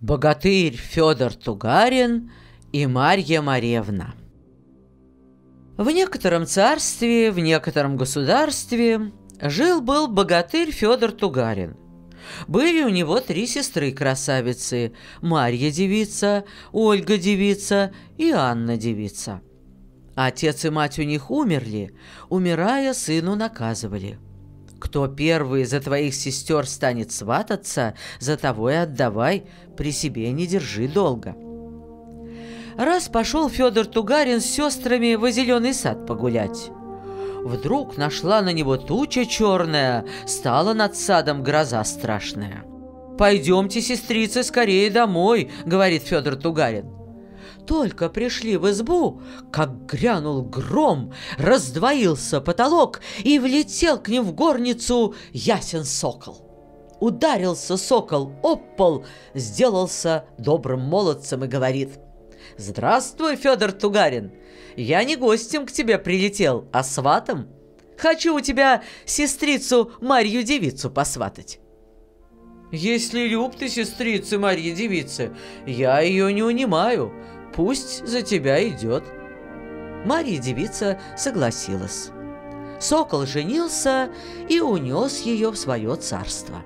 богатырь Федор Тугарин и Марья Маревна. В некотором царстве, в некотором государстве жил-был богатырь Федор Тугарин. Были у него три сестры-красавицы – Марья девица, Ольга девица и Анна девица. Отец и мать у них умерли, умирая, сыну наказывали – кто первый за твоих сестер станет свататься, за того и отдавай, при себе не держи долго. Раз пошел Федор Тугарин с сестрами во зеленый сад погулять. Вдруг нашла на него туча черная, стала над садом гроза страшная. «Пойдемте, сестрицы, скорее домой», — говорит Федор Тугарин. Только пришли в избу, как грянул гром, раздвоился потолок и влетел к ним в горницу ясен сокол. Ударился сокол об пол, сделался добрым молодцем и говорит. «Здравствуй, Федор Тугарин! Я не гостем к тебе прилетел, а сватом. Хочу у тебя сестрицу Марью-девицу посватать». Если люб ты сестрицы Марьи девицы, я ее не унимаю пусть за тебя идет». Мария-девица согласилась. Сокол женился и унес ее в свое царство.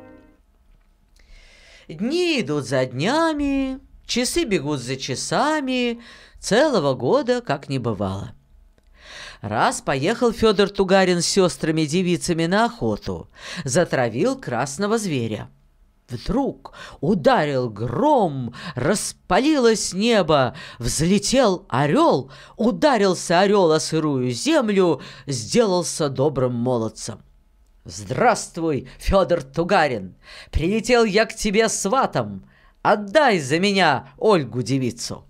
Дни идут за днями, часы бегут за часами, целого года как не бывало. Раз поехал Федор Тугарин с сестрами-девицами на охоту, затравил красного зверя – Вдруг ударил гром, распалилось небо, взлетел орел, ударился орел о сырую землю, сделался добрым молодцем. «Здравствуй, Федор Тугарин! Прилетел я к тебе сватом. Отдай за меня Ольгу-девицу!»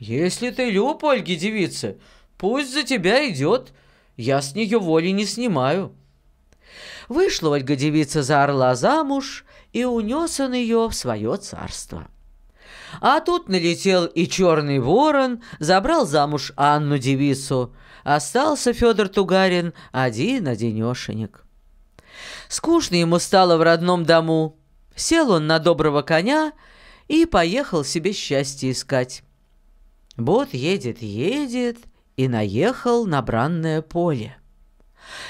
«Если ты люб Ольги девицы, пусть за тебя идет. Я с нее воли не снимаю». Вышла Ольга девица за орла замуж, и унес он ее в свое царство. А тут налетел и черный ворон, забрал замуж Анну-девицу. Остался Федор Тугарин один-одинешенек. Скучно ему стало в родном дому. Сел он на доброго коня и поехал себе счастье искать. Бот едет, едет и наехал на бранное поле.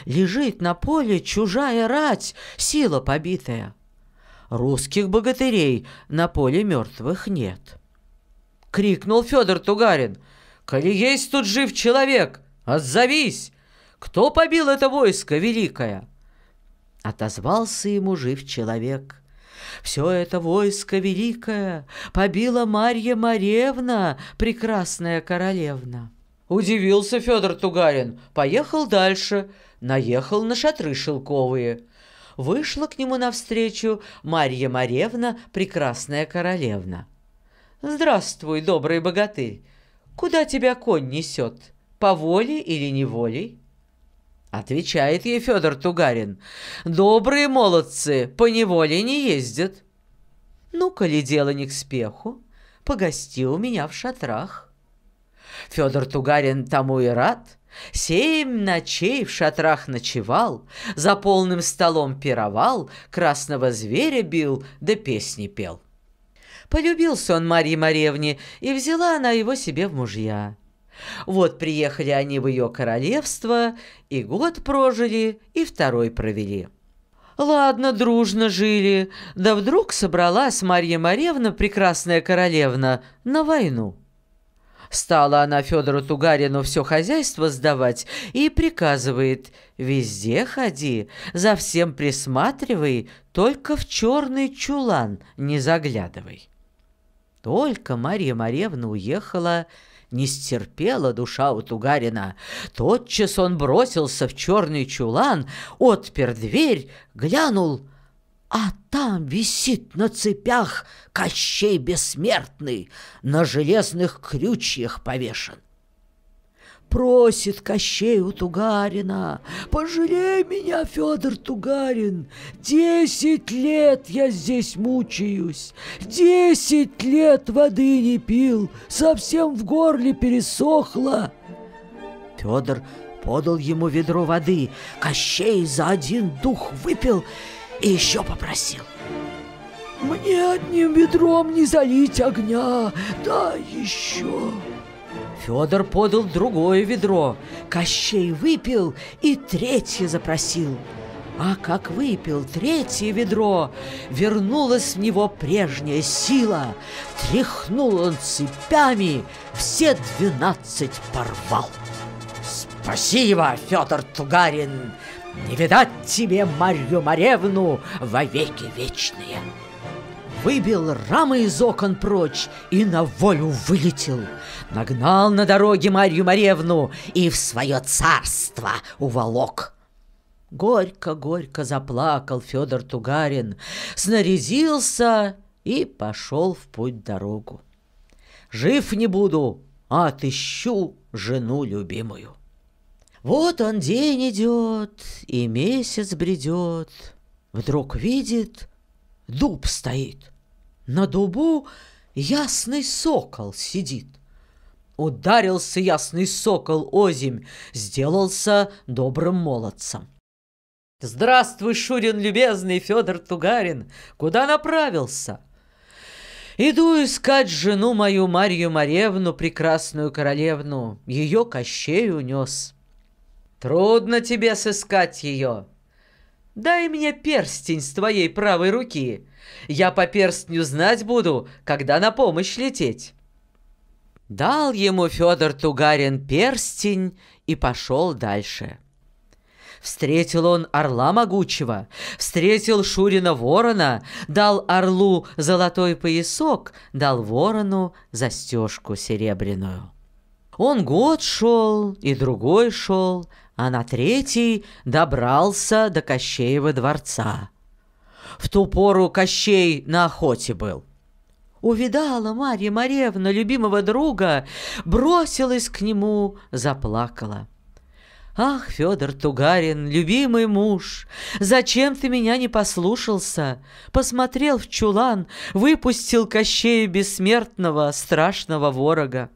Лежит на поле чужая рать, сила побитая — русских богатырей на поле мертвых нет. Крикнул Федор Тугарин. «Коли есть тут жив человек, отзовись! Кто побил это войско великое?» Отозвался ему жив человек. «Все это войско великое побила Марья Маревна, прекрасная королевна». Удивился Федор Тугарин, поехал дальше, наехал на шатры шелковые – вышла к нему навстречу Марья Маревна, прекрасная королевна. «Здравствуй, добрый богатырь! Куда тебя конь несет? По воле или неволей?» Отвечает ей Федор Тугарин. «Добрые молодцы, по неволе не ездят». «Ну, ли дело не к спеху, погости у меня в шатрах». Федор Тугарин тому и рад, Семь ночей в шатрах ночевал, За полным столом пировал, Красного зверя бил, да песни пел. Полюбился он Марии Моревне, и взяла она его себе в мужья. Вот приехали они в ее королевство, и год прожили, и второй провели. Ладно, дружно жили, да вдруг собралась Марья Моревна прекрасная королевна, на войну. Стала она Федору Тугарину все хозяйство сдавать и приказывает «Везде ходи, за всем присматривай, только в черный чулан не заглядывай». Только Мария Маревна уехала, не стерпела душа у Тугарина. Тотчас он бросился в черный чулан, отпер дверь, глянул — а там висит на цепях Кощей Бессмертный, на железных крючьях повешен. Просит Кощей у Тугарина, пожалей меня, Федор Тугарин, десять лет я здесь мучаюсь, десять лет воды не пил, совсем в горле пересохло. Федор подал ему ведро воды, Кощей за один дух выпил — и еще попросил. «Мне одним ведром не залить огня, да еще!» Федор подал другое ведро, Кощей выпил и третье запросил. А как выпил третье ведро, вернулась в него прежняя сила. Тряхнул он цепями, все двенадцать порвал. «Спасибо, Федор Тугарин!» Не видать тебе, Марью Маревну, вовеки вечные!» Выбил рамы из окон прочь и на волю вылетел. Нагнал на дороге Марью Маревну и в свое царство уволок. Горько-горько заплакал Федор Тугарин, снарядился и пошел в путь дорогу. Жив не буду, а отыщу жену любимую. Вот он день идет, и месяц бредет. Вдруг видит, дуб стоит. На дубу ясный сокол сидит. Ударился ясный сокол озимь, сделался добрым молодцем. «Здравствуй, Шурин любезный, Федор Тугарин! Куда направился?» Иду искать жену мою Марью Маревну, прекрасную королевну. Ее Кощей унес. Трудно тебе сыскать ее. Дай мне перстень с твоей правой руки. Я по перстню знать буду, когда на помощь лететь. Дал ему Федор Тугарин перстень и пошел дальше. Встретил он орла могучего, встретил Шурина ворона, дал орлу золотой поясок, дал ворону застежку серебряную. Он год шел и другой шел, а на третий добрался до Кощеева дворца. В ту пору Кощей на охоте был. Увидала Марья Маревна любимого друга, бросилась к нему, заплакала. «Ах, Федор Тугарин, любимый муж, зачем ты меня не послушался? Посмотрел в чулан, выпустил Кощея бессмертного, страшного ворога».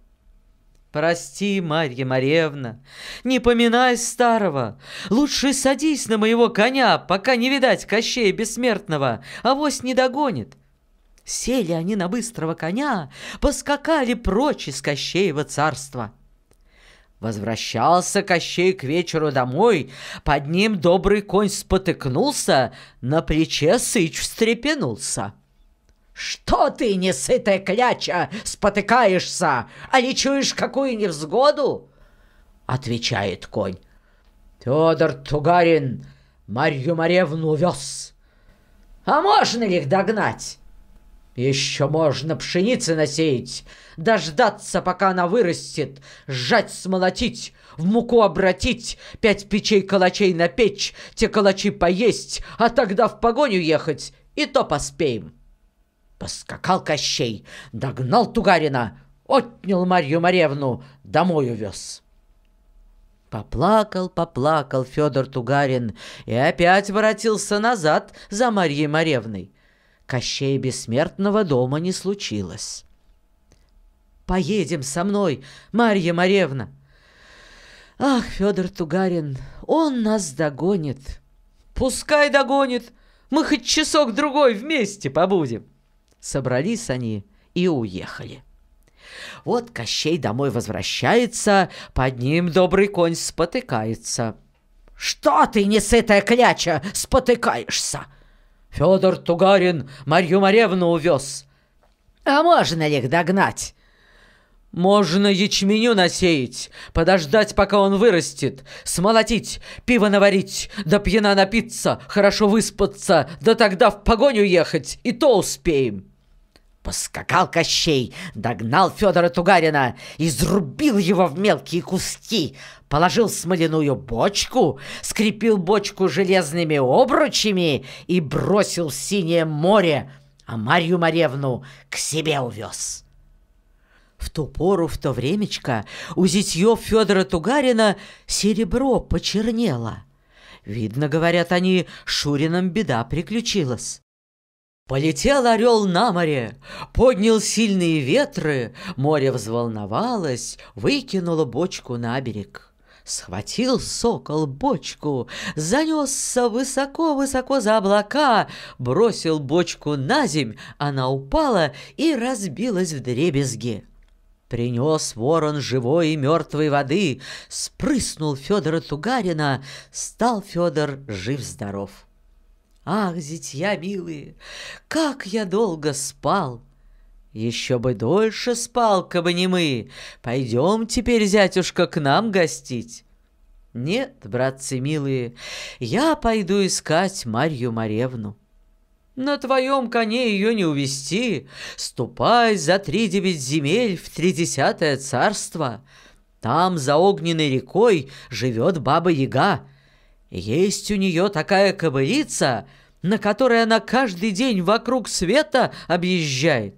Прости, Марья Маревна, не поминай старого. Лучше садись на моего коня, пока не видать Кощея Бессмертного, а вось не догонит. Сели они на быстрого коня, поскакали прочь из Кощеева царства. Возвращался Кощей к вечеру домой, под ним добрый конь спотыкнулся, на плече сыч встрепенулся. — что ты, несытая кляча, спотыкаешься? А не чуешь какую невзгоду? Отвечает конь. Федор Тугарин Марью Маревну вез. А можно ли их догнать? Еще можно пшеницы насеять, дождаться, пока она вырастет, сжать, смолотить, в муку обратить, пять печей калачей напечь, те калачи поесть, а тогда в погоню ехать, и то поспеем. Поскакал Кощей, догнал Тугарина, отнял Марью Маревну, домой увез. Поплакал, поплакал Федор Тугарин и опять воротился назад за Марьей Маревной. Кощей бессмертного дома не случилось. «Поедем со мной, Марья Маревна!» «Ах, Федор Тугарин, он нас догонит!» «Пускай догонит! Мы хоть часок-другой вместе побудем!» Собрались они и уехали. Вот Кощей домой возвращается, под ним добрый конь спотыкается. «Что ты, несытая кляча, спотыкаешься?» Федор Тугарин Марью Маревну увез. «А можно ли их догнать?» «Можно ячменю насеять, подождать, пока он вырастет, смолотить, пиво наварить, да пьяна напиться, хорошо выспаться, да тогда в погоню ехать, и то успеем». Поскакал Кощей, догнал Федора Тугарина, изрубил его в мелкие куски, положил смоляную бочку, скрепил бочку железными обручами и бросил в синее море, а Марью Маревну к себе увез. В ту пору, в то времечко, у зятьев Федора Тугарина серебро почернело. Видно, говорят они, Шурином беда приключилась. Полетел орел на море, поднял сильные ветры, море взволновалось, выкинуло бочку на берег. Схватил сокол бочку, занесся высоко-высоко за облака, бросил бочку на земь, она упала и разбилась в дребезги. Принес ворон живой и мертвой воды, спрыснул Федора Тугарина, стал Федор жив-здоров. — Ах, зятья милые, как я долго спал! Еще бы дольше спал, кабы не мы. Пойдем теперь, зятюшка, к нам гостить. Нет, братцы милые, я пойду искать Марью Маревну. На твоем коне ее не увести. Ступай за три девять земель в тридесятое царство. Там за огненной рекой живет баба-яга — есть у нее такая кобылица, на которой она каждый день вокруг света объезжает.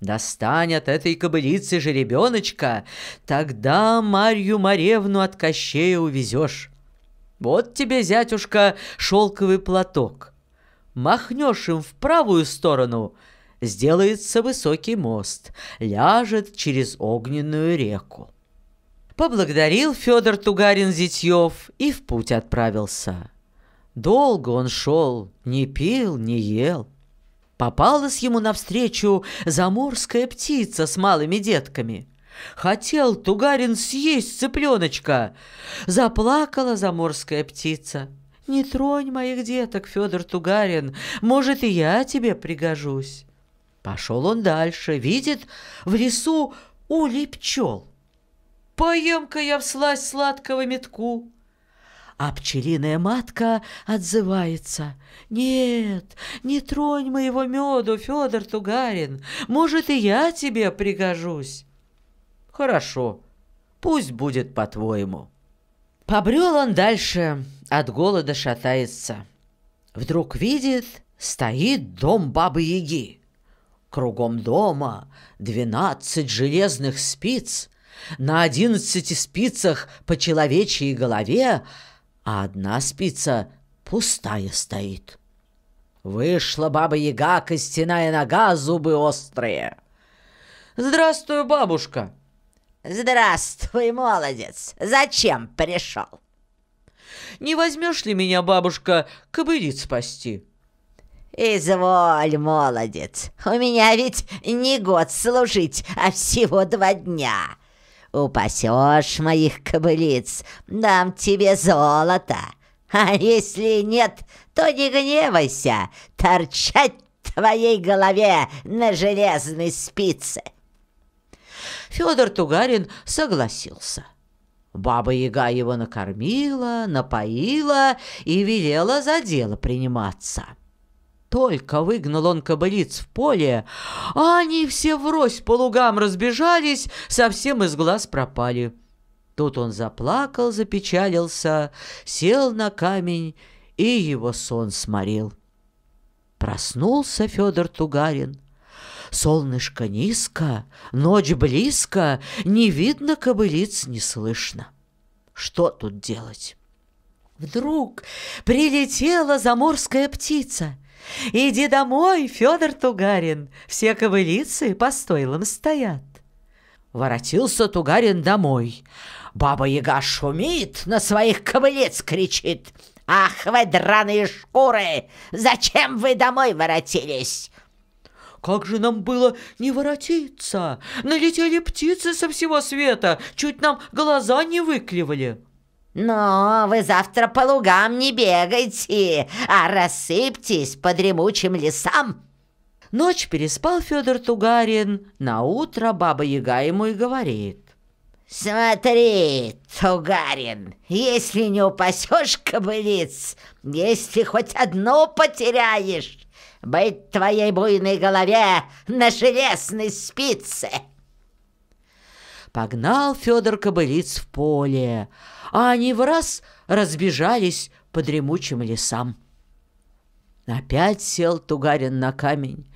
Достанет этой кобылицы жеребеночка, тогда Марью Маревну от Кощея увезешь. Вот тебе, зятюшка, шелковый платок. Махнешь им в правую сторону, сделается высокий мост, ляжет через огненную реку. Поблагодарил Федор Тугарин Зитьев и в путь отправился. Долго он шел, не пил, не ел. Попалась ему навстречу заморская птица с малыми детками. Хотел Тугарин съесть цыпленочка. Заплакала заморская птица. «Не тронь моих деток, Федор Тугарин, может, и я тебе пригожусь». Пошел он дальше, видит, в лесу улей пчел. Поем-ка я вслась сладкого метку. А пчелиная матка отзывается. «Нет, не тронь моего меду, Федор Тугарин. Может, и я тебе пригожусь». «Хорошо, пусть будет по-твоему». Побрел он дальше, от голода шатается. Вдруг видит, стоит дом Бабы-Яги. Кругом дома двенадцать железных спиц — на одиннадцати спицах по человечьей голове, а одна спица пустая стоит. Вышла баба-яга, костяная нога, зубы острые. «Здравствуй, бабушка!» «Здравствуй, молодец! Зачем пришел?» «Не возьмешь ли меня, бабушка, кобылиц спасти?» «Изволь, молодец, у меня ведь не год служить, а всего два дня. Упасешь моих кобылиц, дам тебе золото. А если нет, то не гневайся, торчать твоей голове на железной спице. Федор Тугарин согласился. Баба-яга его накормила, напоила и велела за дело приниматься. Только выгнал он кобылиц в поле, а они все врозь по лугам разбежались, совсем из глаз пропали. Тут он заплакал, запечалился, сел на камень, и его сон сморил. Проснулся Федор Тугарин. Солнышко низко, ночь близко, не видно кобылиц, не слышно. Что тут делать? Вдруг прилетела заморская птица. Иди домой, Федор Тугарин, все ковылицы по стойлам стоят. Воротился Тугарин домой. Баба-яга шумит, на своих ковылец кричит. «Ах вы, драные шкуры! Зачем вы домой воротились?» Как же нам было не воротиться? Налетели птицы со всего света, чуть нам глаза не выклевали. «Но «Ну, вы завтра по лугам не бегайте, а рассыпьтесь по дремучим лесам!» Ночь переспал Федор Тугарин, на утро баба Яга ему и говорит. «Смотри, Тугарин, если не упасешь кобылиц, если хоть одну потеряешь, быть твоей буйной голове на железной спице!» Погнал Федор кобылиц в поле, а они в раз разбежались по дремучим лесам. Опять сел Тугарин на камень.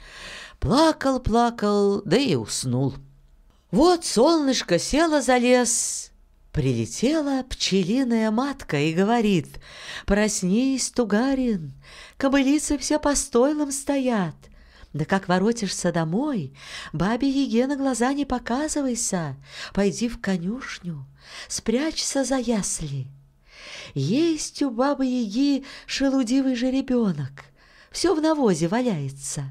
Плакал, плакал, да и уснул. Вот солнышко село за лес. Прилетела пчелиная матка и говорит, «Проснись, Тугарин, кобылицы все по стойлам стоят. Да как воротишься домой, бабе Еге на глаза не показывайся, пойди в конюшню, спрячься за ясли. Есть у бабы Яги шелудивый ребенок, все в навозе валяется.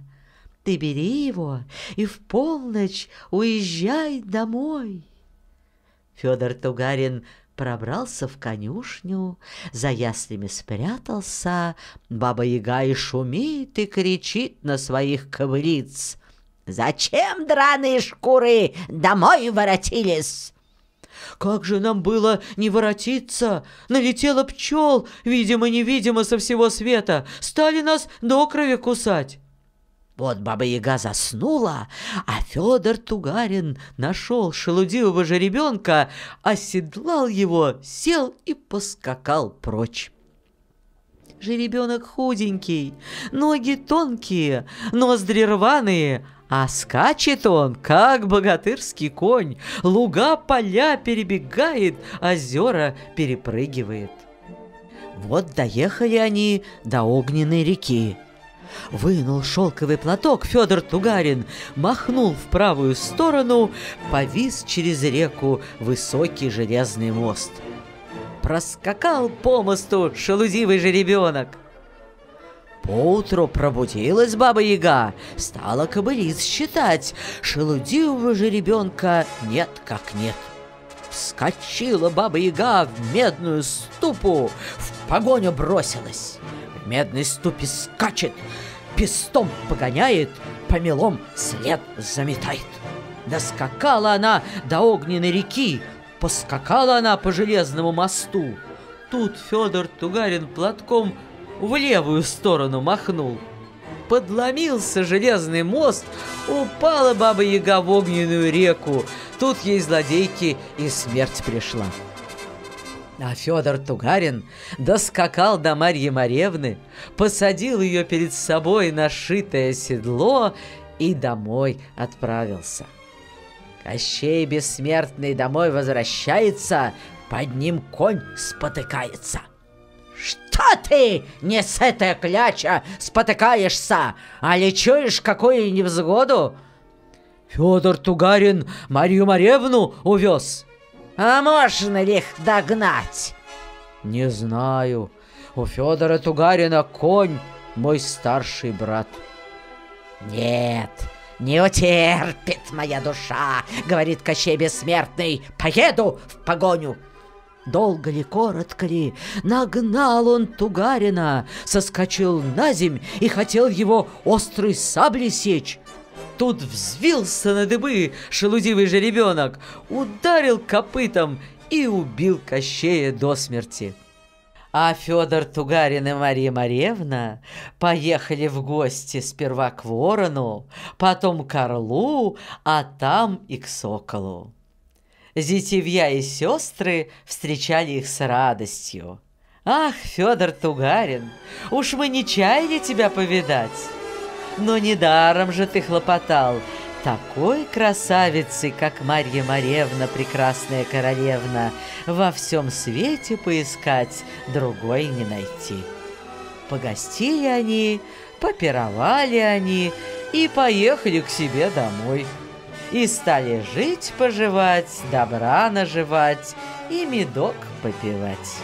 Ты бери его и в полночь уезжай домой. Федор Тугарин пробрался в конюшню, за яслями спрятался, баба-яга и шумит, и кричит на своих ковылиц. «Зачем драные шкуры домой воротились?» Как же нам было не воротиться? Налетело пчел, видимо-невидимо, со всего света. Стали нас до крови кусать. Вот Баба-Яга заснула, а Федор Тугарин нашел шелудивого жеребенка, оседлал его, сел и поскакал прочь. Жеребенок худенький, ноги тонкие, ноздри рваные, а скачет он, как богатырский конь, луга поля перебегает, озера перепрыгивает. Вот доехали они до огненной реки. Вынул шелковый платок Федор Тугарин, махнул в правую сторону, повис через реку высокий железный мост. Проскакал по мосту шелудивый жеребенок. Поутру пробудилась баба-яга, стала кобылиц считать, шелудивого ребенка нет как нет. Вскочила баба-яга в медную ступу, в погоню бросилась. Медный ступи скачет, пестом погоняет, помелом след заметает. Доскакала она до огненной реки, поскакала она по железному мосту. Тут Федор Тугарин платком в левую сторону махнул. Подломился железный мост, упала баба-яга в огненную реку. Тут ей злодейки и смерть пришла. А Федор Тугарин доскакал до Марьи Маревны, посадил ее перед собой на шитое седло и домой отправился. Кощей бессмертный домой возвращается, под ним конь спотыкается. «Что ты, не с этой кляча, спотыкаешься? А лечуешь какую невзгоду?» Федор Тугарин Марью Маревну увез. А можно ли их догнать? Не знаю. У Федора Тугарина конь, мой старший брат. Нет, не утерпит моя душа, говорит Кощей Бессмертный. Поеду в погоню. Долго ли, коротко ли, нагнал он Тугарина, соскочил на земь и хотел его острый саблей сечь. Тут взвился на дыбы шелудивый жеребенок, ударил копытом и убил Кощея до смерти. А Федор Тугарин и Мария Маревна поехали в гости сперва к ворону, потом к орлу, а там и к соколу. Зятевья и сестры встречали их с радостью. «Ах, Федор Тугарин, уж мы не чаяли тебя повидать!» Но недаром же ты хлопотал. Такой красавицы, как Марья Маревна, прекрасная королевна, во всем свете поискать, другой не найти. Погостили они, попировали они и поехали к себе домой. И стали жить-поживать, добра наживать и медок попивать.